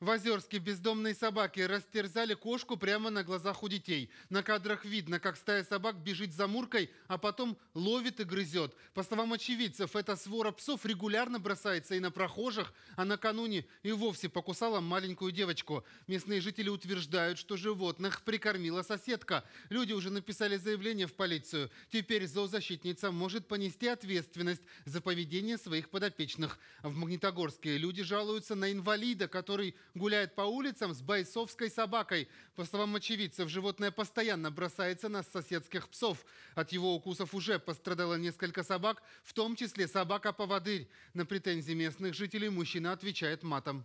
В Озерске бездомные собаки растерзали кошку прямо на глазах у детей. На кадрах видно, как стая собак бежит за муркой, а потом ловит и грызет. По словам очевидцев, эта свора псов регулярно бросается и на прохожих, а накануне и вовсе покусала маленькую девочку. Местные жители утверждают, что животных прикормила соседка. Люди уже написали заявление в полицию. Теперь зоозащитница может понести ответственность за поведение своих подопечных. В Магнитогорске люди жалуются на инвалида, который гуляет по улицам с бойцовской собакой. По словам очевидцев, животное постоянно бросается на соседских псов. От его укусов уже пострадало несколько собак, в том числе собака-поводырь. На претензии местных жителей мужчина отвечает матом.